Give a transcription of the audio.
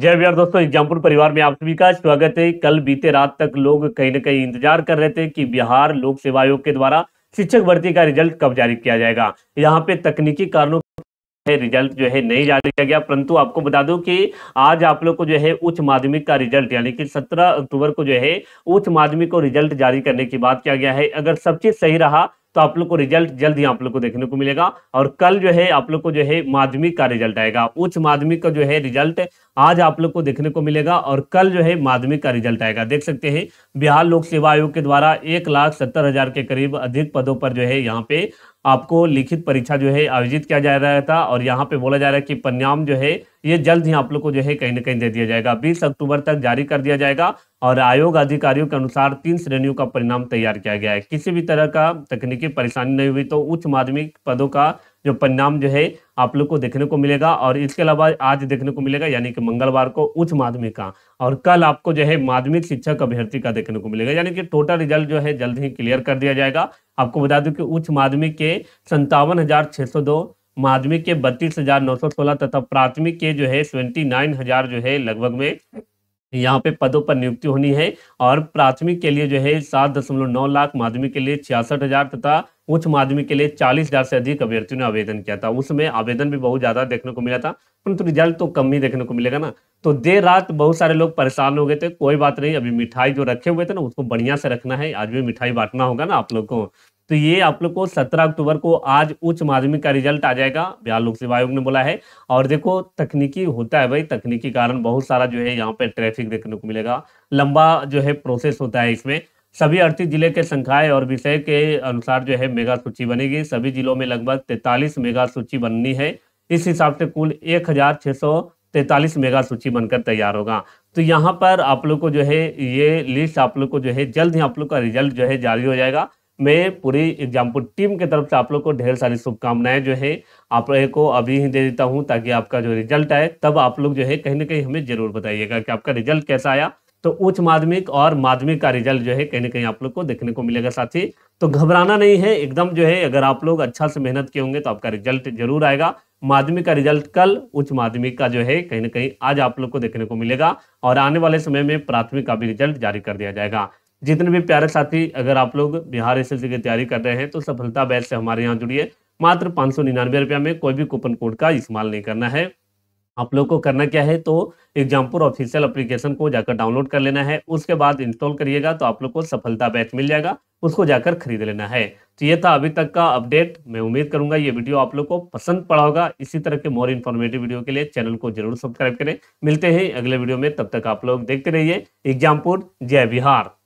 जय बिहार दोस्तों एग्जामपुर परिवार में आप सभी का स्वागत है कल बीते रात तक लोग कहीं ना कहीं इंतजार कर रहे थे कि बिहार लोक सेवा आयोग के द्वारा शिक्षक भर्ती का रिजल्ट कब जारी किया जाएगा यहाँ पे तकनीकी कारणों रिजल्ट जो है नहीं जारी किया गया परंतु आपको बता दूं कि आज आप लोग को जो है उच्च माध्यमिक का रिजल्ट यानी कि 17 अक्टूबर को जो है उच्च माध्यमिक को रिजल्ट जारी करने की बात किया गया है अगर सब चीज सही रहा तो आप लोग को रिजल्ट जल्द ही आप लोग को देखने को मिलेगा और कल जो है आप लोग को जो है माध्यमिक का रिजल्ट आएगा उच्च माध्यमिक का जो है रिजल्ट आज आप लोग को देखने को मिलेगा और कल जो है माध्यमिक का रिजल्ट आएगा देख सकते हैं बिहार लोक सेवा आयोग के द्वारा एक लाख सत्तर हजार के करीब अधिक पदों पर जो है यहाँ पे आपको लिखित परीक्षा जो है आयोजित किया जा रहा था और यहाँ पे बोला जा रहा है कि परिणाम जो है ये जल्द ही आप लोग को जो है कहीं ना कहीं दे दिया जाएगा 20 अक्टूबर तक जारी कर दिया जाएगा और आयोग अधिकारियों के अनुसार तीन श्रेणियों का परिणाम तैयार किया गया है किसी भी तरह का तकनीकी परेशानी नहीं हुई तो उच्च माध्यमिक पदों का जो परिणाम जो है आप लोग को देखने को मिलेगा और इसके अलावा आज देखने को मिलेगा यानी कि मंगलवार को उच्च माध्यमिक का और कल आपको जो है माध्यमिक शिक्षक अभ्यर्थी का देखने को मिलेगा यानी कि टोटल रिजल्ट जो है जल्द ही क्लियर कर दिया जाएगा आपको बता दूं कि उच्च माध्यमिक के संतावन हजार छह सौ दो माध्यमिक के बत्तीस हजार नौ सौ सोलह तथा प्राथमिक के जो है ट्वेंटी नाइन हजार जो है लगभग में यहाँ पे पदों पर नियुक्ति होनी है और प्राथमिक के लिए जो है सात दशमलव नौ लाख माध्यमिक के लिए छियासठ हजार तथा उच्च माध्यमिक के लिए चालीस हजार से अधिक अभ्यर्थियों ने आवेदन किया था उसमें आवेदन भी बहुत ज्यादा देखने को मिला था परंतु रिजल्ट तो कम ही देखने को मिलेगा ना तो देर रात बहुत सारे लोग परेशान हो गए थे कोई बात नहीं अभी मिठाई जो रखे हुए थे ना उसको बढ़िया से रखना है आज भी मिठाई बांटना होगा ना आप लोग को तो ये आप लोग को सत्रह अक्टूबर को आज उच्च माध्यमिक का रिजल्ट आ जाएगा बिहार लोक सेवा आयोग ने बोला है और देखो तकनीकी होता है भाई तकनीकी कारण बहुत सारा जो है यहाँ पे ट्रैफिक देखने को मिलेगा लंबा जो है प्रोसेस होता है इसमें सभी अड़तीस जिले के संख्याएं और विषय के अनुसार जो है मेगा सूची बनेगी सभी जिलों में लगभग तैतालीस मेगा सूची बननी है इस हिसाब से कुल एक हजार सौ तैतालीस मेगा सूची बनकर तैयार होगा तो यहाँ पर आप लोग को जो है ये लिस्ट आप लोग को जो है जल्द ही आप लोग का रिजल्ट जो है जारी हो जाएगा मैं पूरी एग्जामपुर टीम की तरफ से आप लोग को ढेर सारी शुभकामनाएं जो है आप लोगों को अभी ही दे देता हूं ताकि आपका जो रिजल्ट आए तब आप लोग जो है कहीं ना कहीं हमें जरूर बताइएगा कि आपका रिजल्ट कैसा आया तो उच्च माध्यमिक और माध्यमिक का रिजल्ट जो है कहीं ना कहीं आप लोग को देखने को मिलेगा साथ ही तो घबराना नहीं है एकदम जो है अगर आप लोग अच्छा से मेहनत किए होंगे तो आपका रिजल्ट जरूर आएगा माध्यमिक का रिजल्ट कल उच्च माध्यमिक का जो है कहीं ना कहीं आज आप लोग को देखने को मिलेगा और आने वाले समय में प्राथमिक का भी रिजल्ट जारी कर दिया जाएगा जितने भी प्यारे साथी अगर आप लोग बिहार एस की तैयारी कर रहे हैं तो सफलता बैच से हमारे यहाँ जुड़िए मात्र पाँच सौ निन्यानवे रुपया में कोई भी कूपन कोड का इस्तेमाल नहीं करना है आप लोग को करना क्या है तो एग्जामपुर ऑफिशियल एप्लीकेशन को जाकर डाउनलोड कर लेना है उसके बाद इंस्टॉल करिएगा तो आप लोग को सफलता बैच मिल जाएगा उसको जाकर खरीद लेना है तो ये था अभी तक का अपडेट मैं उम्मीद करूंगा ये वीडियो आप लोग को पसंद पड़ा होगा इसी तरह के मोर इन्फॉर्मेटिव वीडियो के लिए चैनल को जरूर सब्सक्राइब करें मिलते हैं अगले वीडियो में तब तक आप लोग देखते रहिए एग्जामपुर जय बिहार